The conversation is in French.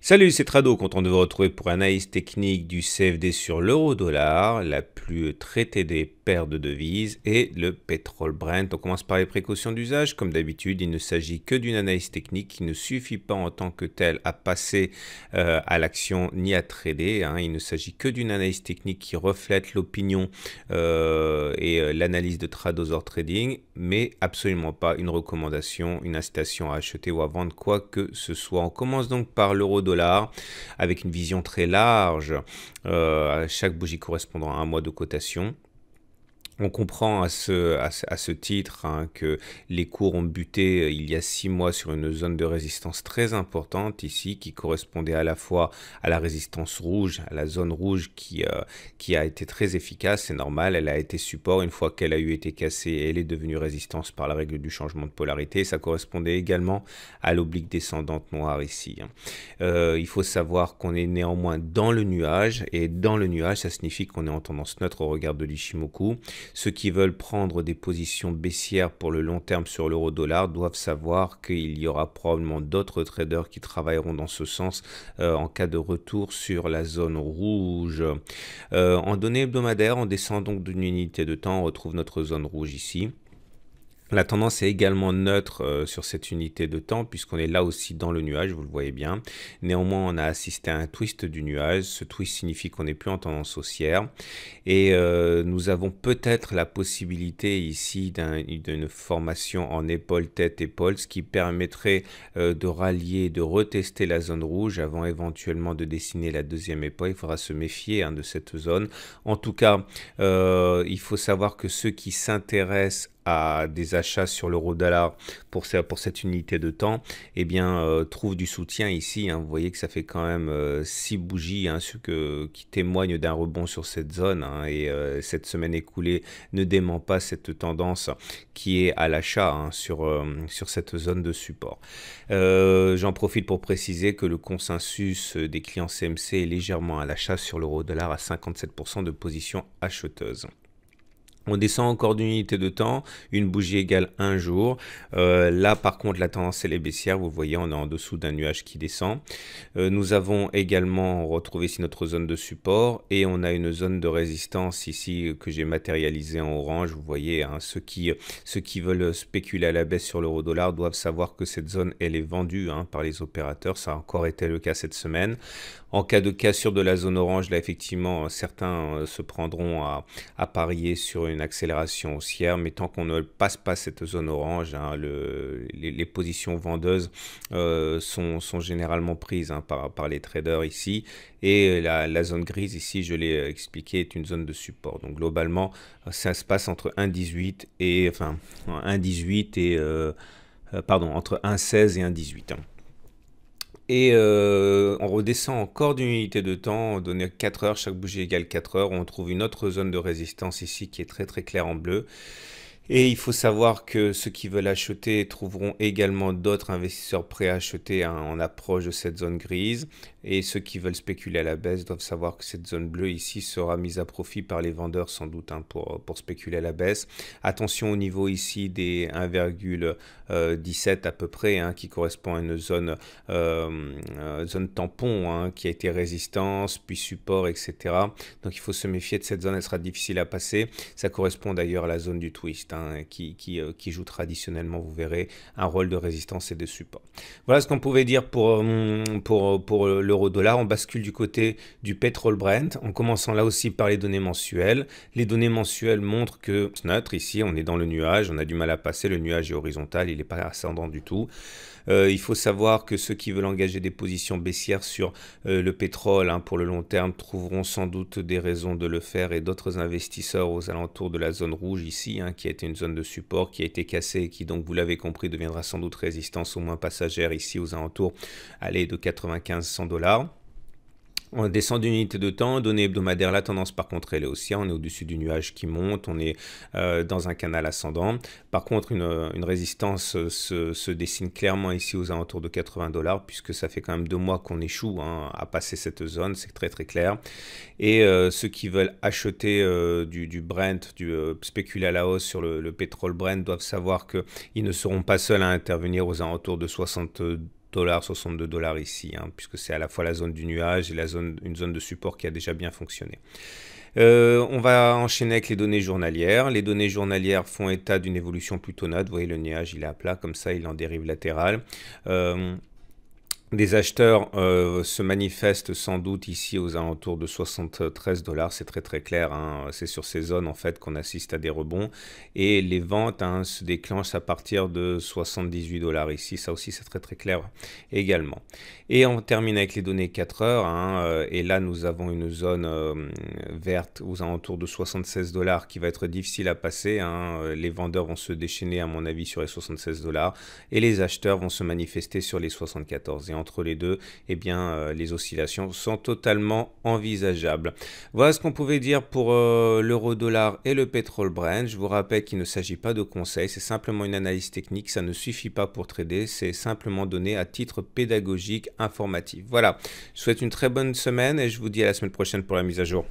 Salut, c'est Trado, content de vous retrouver pour analyse technique du CFD sur l'euro-dollar, la plus traitée des paires de devises et le pétrole Brent. On commence par les précautions d'usage. Comme d'habitude, il ne s'agit que d'une analyse technique qui ne suffit pas en tant que telle à passer euh, à l'action ni à trader. Hein. Il ne s'agit que d'une analyse technique qui reflète l'opinion euh, et euh, l'analyse de Tradosor Trading, mais absolument pas une recommandation, une incitation à acheter ou à vendre quoi que ce soit. On commence donc par l'euro-dollar avec une vision très large, euh, à chaque bougie correspondant à un mois de cotation. On comprend à ce, à ce, titre hein, que les cours ont buté euh, il y a six mois sur une zone de résistance très importante ici qui correspondait à la fois à la résistance rouge, à la zone rouge qui, euh, qui a été très efficace, c'est normal, elle a été support une fois qu'elle a eu été cassée, elle est devenue résistance par la règle du changement de polarité, ça correspondait également à l'oblique descendante noire ici. Hein. Euh, il faut savoir qu'on est néanmoins dans le nuage et dans le nuage ça signifie qu'on est en tendance neutre au regard de l'Ishimoku ceux qui veulent prendre des positions baissières pour le long terme sur l'euro dollar doivent savoir qu'il y aura probablement d'autres traders qui travailleront dans ce sens euh, en cas de retour sur la zone rouge. Euh, en données hebdomadaires, on descend donc d'une unité de temps, on retrouve notre zone rouge ici. La tendance est également neutre euh, sur cette unité de temps puisqu'on est là aussi dans le nuage, vous le voyez bien. Néanmoins, on a assisté à un twist du nuage. Ce twist signifie qu'on n'est plus en tendance haussière et euh, nous avons peut-être la possibilité ici d'une formation en épaule, tête, épaule, ce qui permettrait euh, de rallier, de retester la zone rouge avant éventuellement de dessiner la deuxième épaule. Il faudra se méfier hein, de cette zone. En tout cas, il faut savoir que ceux qui s'intéressent des achats sur l'euro-dollar pour, cette unité de temps, et eh bien, euh, trouve du soutien ici. Hein. Vous voyez que ça fait quand même euh, six bougies hein, qui témoignent d'un rebond sur cette zone. Hein. et euh, cette semaine écoulée ne dément pas cette tendance qui est à l'achat sur, sur cette zone de support. J'en profite pour préciser que le consensus des clients CMC est légèrement à l'achat sur l'euro-dollar à 57% de position acheteuse. On descend encore d'une unité de temps, une bougie égale un jour. Euh, là, par contre, la tendance, elle est baissière. Vous voyez, on est en dessous d'un nuage qui descend. Euh, nous avons également retrouvé ici notre zone de support et on a une zone de résistance ici que j'ai matérialisée en orange. Vous voyez, hein, ceux, qui, qui veulent spéculer à la baisse sur l'euro dollar doivent savoir que cette zone, elle est vendue hein, par les opérateurs. Ça a encore été le cas cette semaine. En cas de cassure de la zone orange, là effectivement, euh, certains euh, se prendront à, parier sur une accélération haussière, mais tant qu'on ne passe pas cette zone orange, hein, les, positions vendeuses euh, sont, généralement prises hein, par, les traders ici, et la, zone grise ici, je l'ai expliqué, est une zone de support. Donc globalement, ça se passe entre 1,18 et enfin 1,18 et pardon entre 1,16 et 1,18. Et euh, on redescend encore d'une unité de temps, on donne 4 heures, chaque bougie égale 4 heures. On trouve une autre zone de résistance ici qui est très très claire en bleu. Et il faut savoir que ceux qui veulent acheter trouveront également d'autres investisseurs prêts à acheter en hein. approche de cette zone grise. Et ceux qui veulent spéculer à la baisse doivent savoir que cette zone bleue ici sera mise à profit par les vendeurs sans doute hein, pour, pour spéculer à la baisse. Attention au niveau ici des 1,17 à peu près hein, qui correspond à une zone, euh, euh, zone tampon hein, qui a été résistance, puis support, etc. Donc il faut se méfier de cette zone, elle sera difficile à passer. Ça correspond d'ailleurs à la zone du twist qui, euh, qui, joue traditionnellement, vous verrez, un rôle de résistance et de support. Voilà ce qu'on pouvait dire pour, pour, pour le dollar on bascule du côté du pétrole Brent, en commençant là aussi par les données mensuelles. Les données mensuelles montrent que neutre, ici on est dans le nuage, on a du mal à passer, le nuage est horizontal, il n'est pas ascendant du tout. Euh, il faut savoir que ceux qui veulent engager des positions baissières sur euh, le pétrole hein, pour le long terme trouveront sans doute des raisons de le faire et d'autres investisseurs aux alentours de la zone rouge ici, hein, qui a été une zone de support, qui a été cassée et qui donc vous l'avez compris deviendra sans doute résistance au moins passagère ici aux alentours aller de 95-100 dollars on descend d'une unité de temps, données hebdomadaire, la tendance par contre elle est haussière, hein, on est au-dessus du nuage qui monte, on est euh, dans un canal ascendant. Par contre une, résistance euh, se, dessine clairement ici aux alentours de 80 dollars puisque ça fait quand même deux mois qu'on échoue hein, à passer cette zone, c'est très très clair. Et euh, ceux qui veulent acheter du, Brent, du spéculer à la hausse sur le, pétrole Brent doivent savoir qu'ils ne seront pas seuls à intervenir aux alentours de 62 62 dollars ici, hein, puisque c'est à la fois la zone du nuage et la zone, une zone de support qui a déjà bien fonctionné. Euh, on va enchaîner avec les données journalières. Les données journalières font état d'une évolution plutôt nette. Vous voyez le nuage, il est à plat, comme ça, il en dérive latéral. Euh, des acheteurs euh, se manifestent sans doute ici aux alentours de 73 dollars, c'est très très clair, hein. c'est sur ces zones en fait qu'on assiste à des rebonds et les ventes hein, se déclenchent à partir de 78 dollars ici, ça aussi c'est très très clair également. Et on termine avec les données 4 heures hein. et là nous avons une zone euh, verte aux alentours de 76 dollars qui va être difficile à passer, les vendeurs vont se déchaîner à mon avis sur les 76 dollars et les acheteurs vont se manifester sur les 74 et entre les deux, eh bien, euh, les oscillations sont totalement envisageables. Voilà ce qu'on pouvait dire pour euh, l'euro-dollar et le pétrole Brent. Je vous rappelle qu'il ne s'agit pas de conseils, c'est simplement une analyse technique. Ça ne suffit pas pour trader, c'est simplement donné à titre pédagogique, informatif. Voilà, je souhaite une très bonne semaine et je vous dis à la semaine prochaine pour la mise à jour.